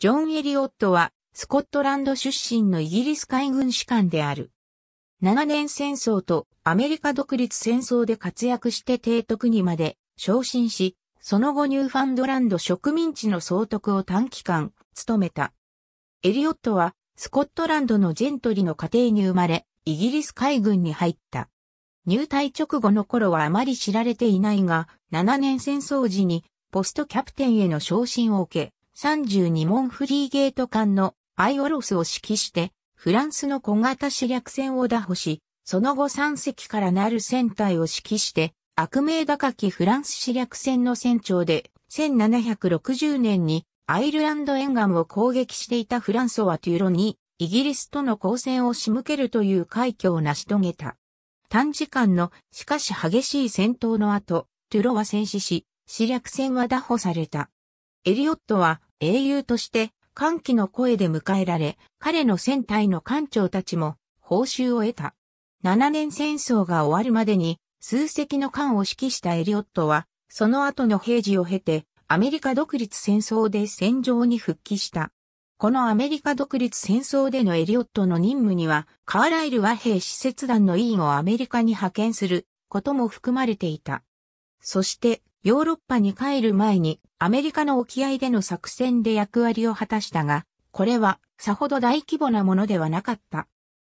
ジョン・エリオットは、スコットランド出身のイギリス海軍士官である。長年戦争とアメリカ独立戦争で活躍して提督にまで昇進し、その後ニューファンドランド植民地の総督を短期間務めた。エリオットはスコットランドのジェントリの家庭に生まれ、イギリス海軍に入った。入隊直後の頃はあまり知られていないが、7年戦争時にポストキャプテンへの昇進を受け、32門フリーゲート艦のアイオロスを指揮して、フランスの小型視略船を打破し、その後3隻からなる船体を指揮して、悪名高きフランス視略船の船長で、1760年にアイルランド沿岸を攻撃していたフランソワ・トゥーロに、イギリスとの交戦を仕向けるという快挙を成し遂げた。短時間の、しかし激しい戦闘の後、トゥロは戦死し、視略船は打破された。エリオットは、英雄として歓喜の声で迎えられ、彼の船隊の艦長たちも報酬を得た。7年戦争が終わるまでに数隻の艦を指揮したエリオットは、その後の平時を経て、アメリカ独立戦争で戦場に復帰した。このアメリカ独立戦争でのエリオットの任務には、カーライル和平使節団の委員をアメリカに派遣することも含まれていた。そして、ヨーロッパに帰る前にアメリカの沖合での作戦で役割を果たしたが、これはさほど大規模なものではなかった。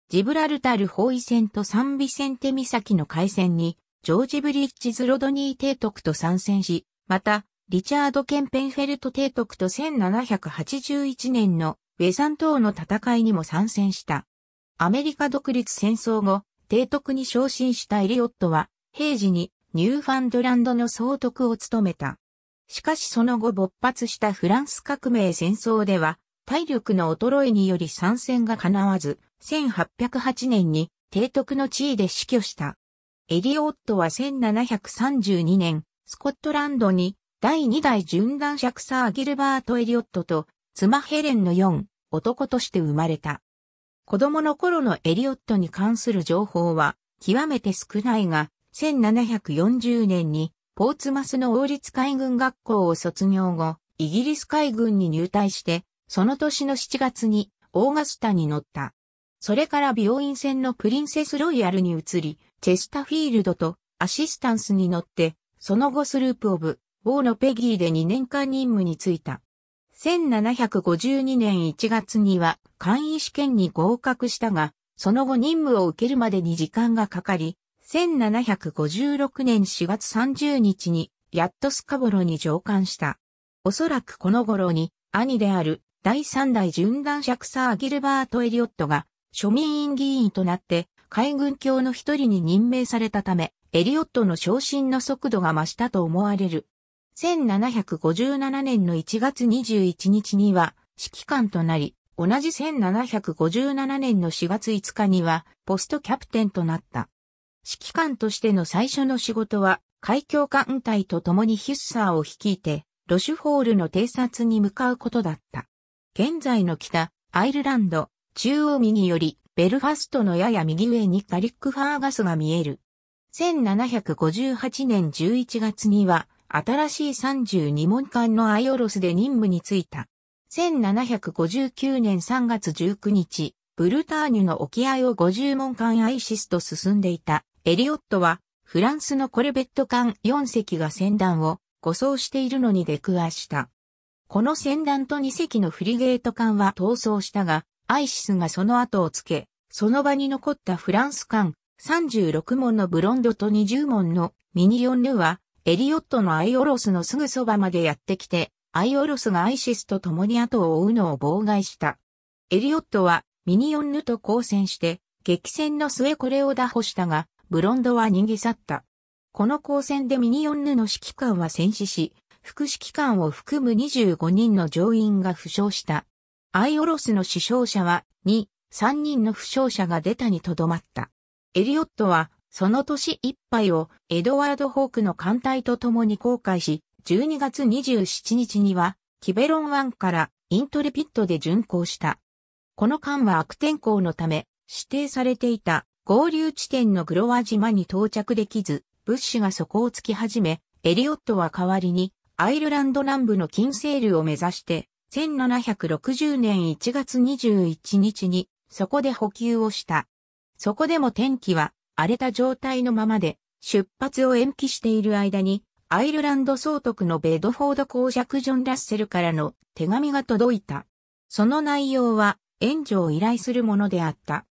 ジブラルタル包囲戦とサンビセンテ岬の海戦に、ジョージ・ブリッジズ・ロドニー提督と参戦し、また、リチャード・ケンペンフェルト提督と1781年のウェザン島の戦いにも参戦した。アメリカ独立戦争後、提督に昇進したエリオットは、平時にニューファンドランドの総督を務めた。しかしその後勃発したフランス革命戦争では、体力の衰えにより参戦が叶わず、1808年に提督の地位で死去した。エリオットは1732年、スコットランドに第2代準男クサー・ギルバート・エリオットと妻ヘレンの4男として生まれた。子供の頃のエリオットに関する情報は極めて少ないが、1740年にポーツマスの王立海軍学校を卒業後、イギリス海軍に入隊して、その年の7月にオーガスタに乗った。それから病院船のプリンセスロイヤルに移り、チェスタフィールドとアシスタンスに乗って、その後スループオブ、王のペギーで2年間任務に就いた。1752年1月には簡易試験に合格したが、その後任務を受けるまでに時間がかかり、1756年4月30日に、ヤットスカボロに上官した。おそらくこの頃に、兄である第三代巡ャク・サー・ギルバート・エリオットが、庶民院議員となって、海軍教の一人に任命されたため、エリオットの昇進の速度が増したと思われる。1757年の1月21日には指揮官となり、同じ1757年の4月5日にはポストキャプテンとなった。指揮官としての最初の仕事は、海峡艦隊と共にヒュッサーを率いて、ロシュホールの偵察に向かうことだった。現在の北、アイルランド、中央右より、ベルファストのやや右上にカリック・ファーガスが見える。1758年11月には、新しい32門艦のアイオロスで任務に就いた。1759年3月19日、ブルターニュの沖合を50門艦アイシスと進んでいたエリオットは、フランスのコルベット艦4隻が船団を護送しているのに出くわした。この船団と2隻のフリゲート艦は逃走したが、アイシスがその後をつけ、その場に残ったフランス艦36門のブロンドと20門のミニオンヌは、エリオットのアイオロスのすぐそばまでやってきて、アイオロスがアイシスと共に後を追うのを妨害した。エリオットはミニオンヌと交戦して、激戦の末これを打破したが、ブロンドは逃げ去った。この交戦でミニオンヌの指揮官は戦死し、副指揮官を含む25人の乗員が負傷した。アイオロスの死傷者は2、3人の負傷者が出たにとどまった。エリオットは、その年いっぱいをエドワード・ホークの艦隊と共に航海し、12月27日には、キベロン湾からイントレピットで巡航した。この艦は悪天候のため、指定されていた合流地点のグロワ島に到着できず、物資が底をつき始め、エリオットは代わりに、アイルランド南部のキンセールを目指して、1760年1月21日に、そこで補給をした。そこでも天気は荒れた状態のままで、出発を延期している間に、アイルランド総督のベドフォード公爵ジョン・ラッセルからの手紙が届いた。その内容は援助を依頼するものであった。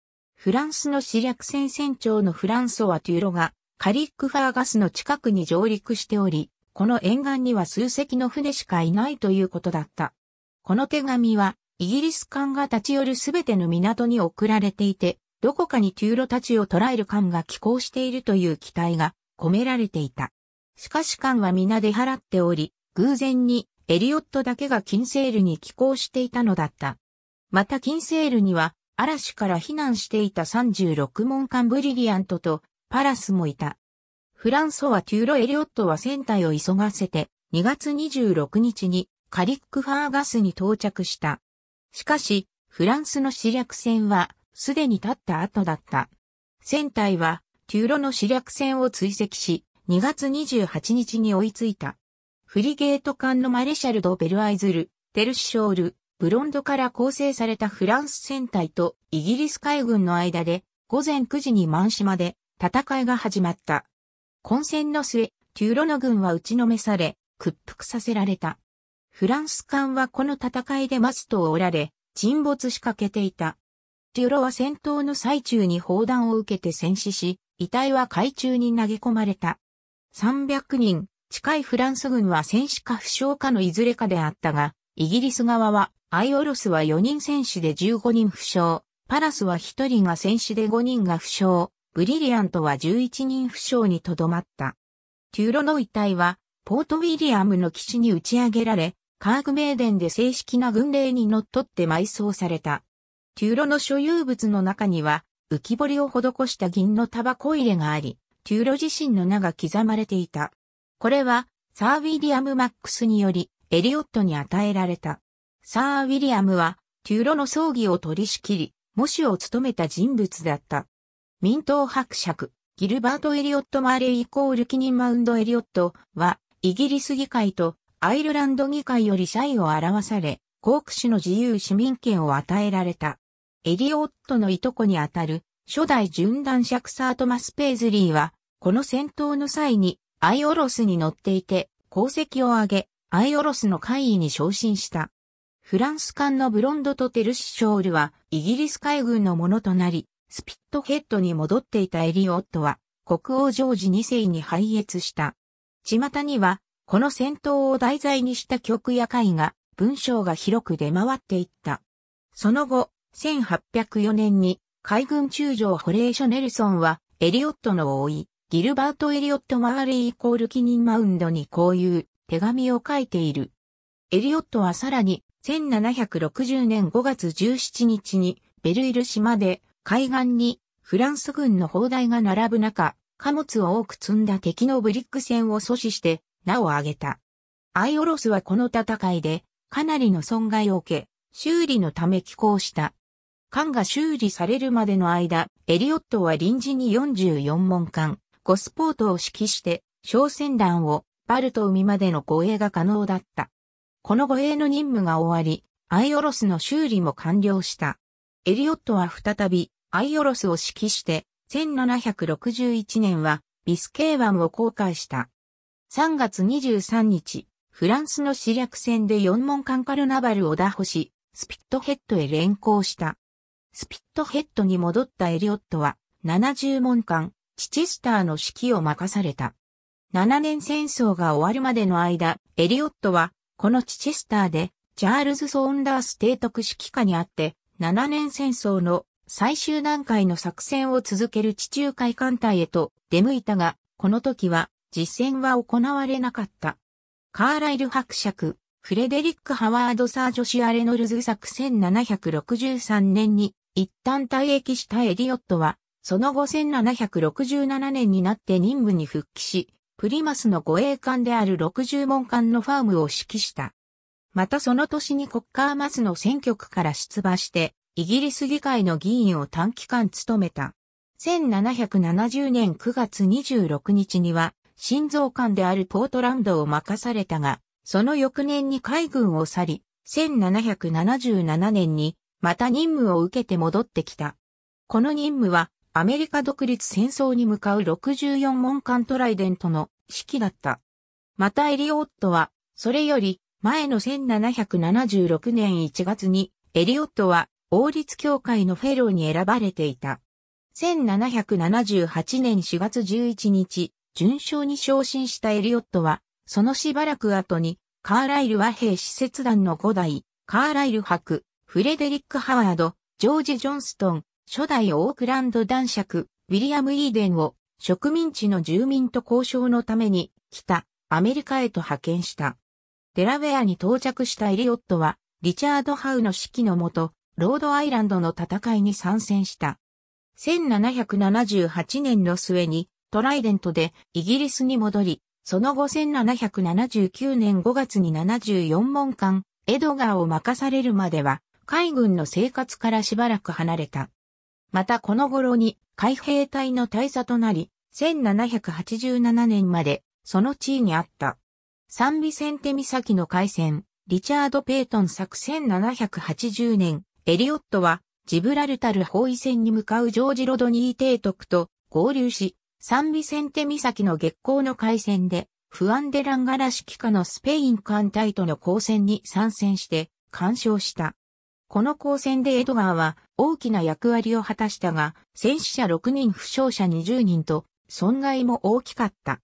フランスの死略戦船長のフランソワ・テューロが、カリックファーガスの近くに上陸しており、この沿岸には数隻の船しかいないということだった。この手紙は、イギリス艦が立ち寄るすべての港に送られていて、どこかにテューロたちを捕らえる艦が寄港しているという期待が込められていた。しかし艦は皆出払っており、偶然にエリオットだけがキンセールに寄港していたのだった。またキンセールには嵐から避難していた36門艦ブリリアントとパラスもいた。フランソワ・テューロ・エリオットは船体を急がせて2月26日にカリック・ファーガスに到着した。しかし、フランスの死略船はすでに立った後だった。船体はテューロの死略船を追跡し、2月28日に追いついた。フリゲート艦のマレシャルド・ベルアイズル、テルシショール、ブロンドから構成されたフランス戦隊とイギリス海軍の間で午前9時に満島で戦いが始まった。混戦の末、テューロの軍は打ちのめされ、屈服させられた。フランス艦はこの戦いでマストを折られ、沈没しかけていた。テューロは戦闘の最中に砲弾を受けて戦死し、遺体は海中に投げ込まれた。300人近いフランス軍は戦死か負傷かのいずれかであったが、イギリス側はアイオロスは4人戦士で15人負傷、パラスは1人が戦士で5人が負傷、ブリリアントは11人負傷にとどまった。テューロの遺体は、ポートウィリアムの基地に打ち上げられ、カーグメーデンで正式な軍令にのっとって埋葬された。テューロの所有物の中には、浮き彫りを施した銀のタバコ入れがあり、テューロ自身の名が刻まれていた。これは、サー・ウィリアム・マックスにより、エリオットに与えられた。サー・ウィリアムは、テューロの葬儀を取り仕切り、模試を務めた人物だった。民党伯爵、ギルバート・エリオット・マーレイイコールキニン・マウンド・エリオットは、イギリス議会とアイルランド議会より謝意を表され、コークの自由市民権を与えられた。エリオットのいとこにあたる、初代準男爵サートマス・ペイズリーは、この戦闘の際に、アイオロスに乗っていて、功績を挙げ、アイオロスの会議に昇進した。フランス艦のブロンドとテルシショールはイギリス海軍のものとなり、スピットヘッドに戻っていたエリオットは国王ジョージ2世に拝謁した。巷には、この戦闘を題材にした曲や絵画、文章が広く出回っていった。その後、1804年に海軍中将ホレーショ・ネルソンはエリオットの多いギルバート・エリオット・マーレイイコールキニン・マウンドにこういう手紙を書いている。エリオットはさらに1760年5月17日にベルイル島で海岸にフランス軍の砲台が並ぶ中、貨物を多く積んだ敵のブリック船を阻止して名を挙げた。アイオロスはこの戦いでかなりの損害を受け、修理のため寄港した。艦が修理されるまでの間、エリオットは臨時に44門艦、ゴスポートを指揮して、商船団をバルト海までの護衛が可能だった。この護衛の任務が終わり、アイオロスの修理も完了した。エリオットは再び、アイオロスを指揮して、1761年は、ビスケー湾を航海した。3月23日、フランスの死略戦で四門艦カルナバルを打破し、スピットヘッドへ連行した。スピットヘッドに戻ったエリオットは、70門艦、チチスターの指揮を任された。7年戦争が終わるまでの間、エリオットはこのチチェスターで、チャールズ・ソーンダース提督指揮下にあって、7年戦争の最終段階の作戦を続ける地中海艦隊へと出向いたが、この時は実戦は行われなかった。カーライル伯爵、フレデリック・ハワード・サー・ジョシア・レノルズ作1763年に一旦退役したエリオットは、その後1767年になって任務に復帰し、プリマスの護衛艦である60門艦のファームを指揮した。またその年にコッカーマスの選挙区から出馬して、イギリス議会の議員を短期間務めた。1770年9月26日には、心臓艦であるポートランドを任されたが、その翌年に海軍を去り、1777年にまた任務を受けて戻ってきた。この任務はアメリカ独立戦争に向かう64門艦トライデントの指揮だった。またエリオットは、それより前の1776年1月に、エリオットは王立協会のフェローに選ばれていた。1778年4月11日、順将に昇進したエリオットは、そのしばらく後に、カーライル和平使節団の5代、カーライル博、フレデリック・ハワード、ジョージ・ジョンストン、初代オークランド男爵、ウィリアム・イーデンを植民地の住民と交渉のために北アメリカへと派遣した。デラウェアに到着したエリオットはリチャード・ハウの指揮のもとロードアイランドの戦いに参戦した。1778年の末にトライデントでイギリスに戻り、その後1779年5月に74門間エドガーを任されるまでは海軍の生活からしばらく離れた。またこの頃に海兵隊の大佐となり、1787年までその地位にあった。サンビセンテ岬の海戦、リチャード・ペイトン作1780年、エリオットはジブラルタル包囲戦に向かうジョージ・ロドニー提督と合流し、サンビセンテ岬の月光の海戦で、フアンデランガラシキカのスペイン艦隊との交戦に参戦して、干渉した。この交戦でエドガーは大きな役割を果たしたが、戦死者6人負傷者20人と損害も大きかった。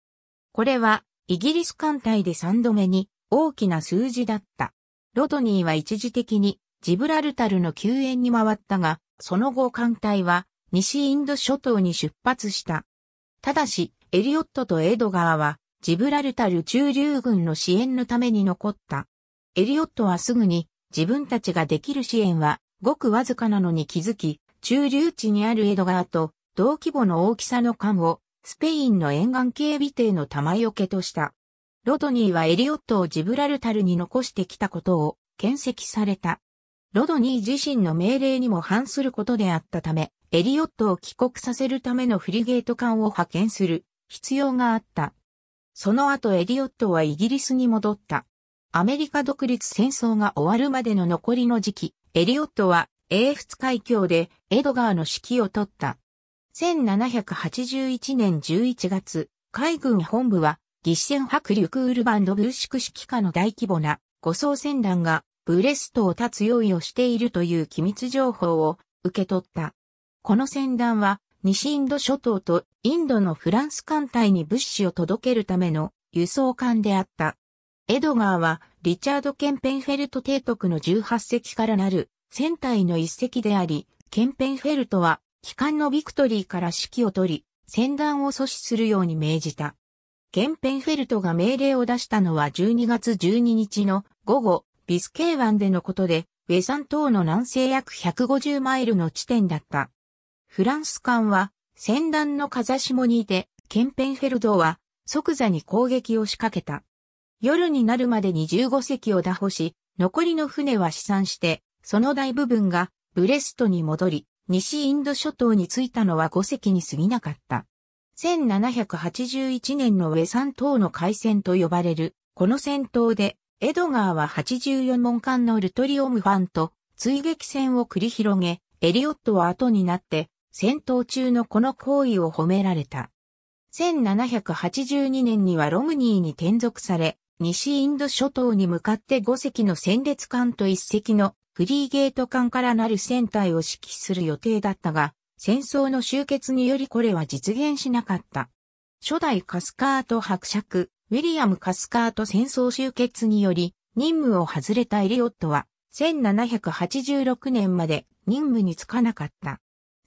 これはイギリス艦隊で3度目に大きな数字だった。ロドニーは一時的にジブラルタルの救援に回ったが、その後艦隊は西インド諸島に出発した。ただし、エリオットとエドガーはジブラルタル駐留軍の支援のために残った。エリオットはすぐに自分たちができる支援は、ごくわずかなのに気づき、中流地にあるエドガーと同規模の大きさの艦をスペインの沿岸警備艇の玉よけとした。ロドニーはエリオットをジブラルタルに残してきたことを検跡された。ロドニー自身の命令にも反することであったため、エリオットを帰国させるためのフリゲート艦を派遣する必要があった。その後エリオットはイギリスに戻った。アメリカ独立戦争が終わるまでの残りの時期、エリオットは英仏海峡でエドガーの指揮を取った。1781年11月、海軍本部は、ギッシェン伯リュクールバンドブルシク指揮下の大規模な護送船団がブレストを立つ用意をしているという機密情報を受け取った。この船団は西インド諸島とインドのフランス艦隊に物資を届けるための輸送艦であった。エドガーは、リチャード・ケンペンフェルト提督の18隻からなる、船体の1隻であり、ケンペンフェルトは、機関のビクトリーから指揮を取り、船団を阻止するように命じた。ケンペンフェルトが命令を出したのは12月12日の午後、ビスケー湾でのことで、ウェサン島の南西約150マイルの地点だった。フランス艦は、船団の風下にいて、ケンペンフェルトは、即座に攻撃を仕掛けた。夜になるまでに15隻を打破し、残りの船は試算して、その大部分がブレストに戻り、西インド諸島に着いたのは5隻に過ぎなかった。1781年のウェサン島の海戦と呼ばれる、この戦闘で、エドガーは84門艦のルトリオムファンと追撃戦を繰り広げ、エリオットは後になって、戦闘中のこの行為を褒められた。1782年にはロムニーに転属され、西インド諸島に向かって5隻の戦列艦と1隻のフリーゲート艦からなる船体を指揮する予定だったが、戦争の終結によりこれは実現しなかった。初代カスカート伯爵、ウィリアム・カスカート戦争終結により、任務を外れたエリオットは、1786年まで任務につかなかった。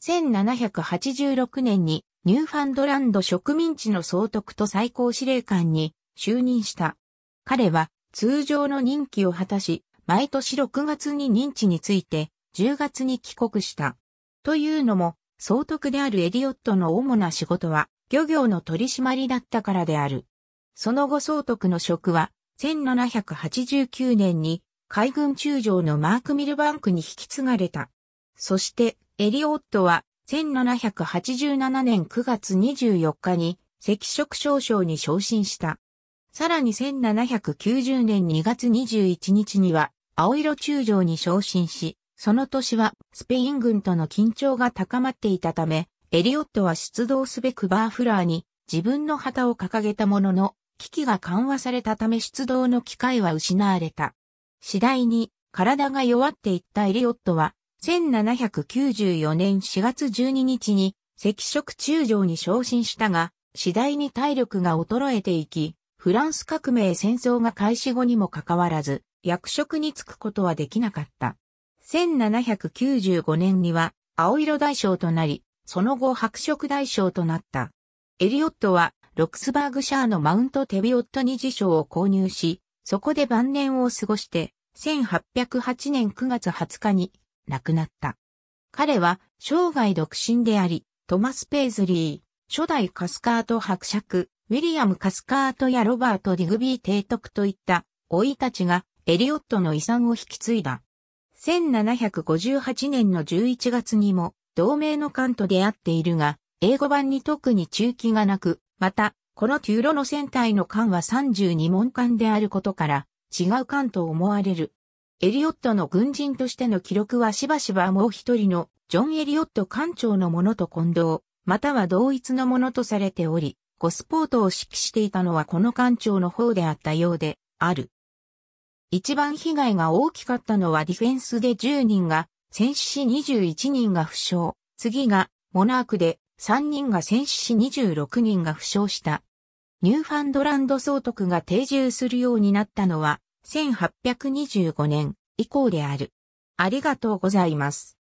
1786年にニューファンドランド植民地の総督と最高司令官に就任した。彼は通常の任期を果たし、毎年6月に認知について、10月に帰国した。というのも、総督であるエリオットの主な仕事は、漁業の取り締まりだったからである。その後総督の職は、1789年に海軍中将のマーク・ミルバンクに引き継がれた。そして、エリオットは、1787年9月24日に、赤色少将に昇進した。さらに1790年2月21日には、青色中将に昇進し、その年はスペイン軍との緊張が高まっていたため、エリオットは出動すべくバーフラーに自分の旗を掲げたものの、危機が緩和されたため出動の機会は失われた。次第に体が弱っていったエリオットは、1794年4月12日に赤色中将に昇進したが、次第に体力が衰えていき、フランス革命戦争が開始後にもかかわらず、役職に就くことはできなかった。1795年には、青色大将となり、その後白色大将となった。エリオットは、ロクスバーグシャーのマウントテビオットに辞書を購入し、そこで晩年を過ごして、1808年9月20日に亡くなった。彼は生涯独身であり、トマス・ペイズリー、初代カスカート伯爵、ウィリアム・カスカートやロバート・ディグビー提督といった老いたちがエリオットの遺産を引き継いだ。1758年の11月にも同盟の艦と出会っているが、英語版に特に中期がなく、また、このテューロの船体の艦は32門艦であることから、違う艦と思われる。エリオットの軍人としての記録はしばしばもう一人のジョン・エリオット艦長のものと混同、または同一のものとされており、ボスポートを指揮していたのはこの艦長の方であったようで、ある。一番被害が大きかったのはディフェンスで10人が、戦死し21人が負傷、次がモナークで3人が戦死し26人が負傷した。ニューファンドランド総督が定住するようになったのは1825年以降である。ありがとうございます。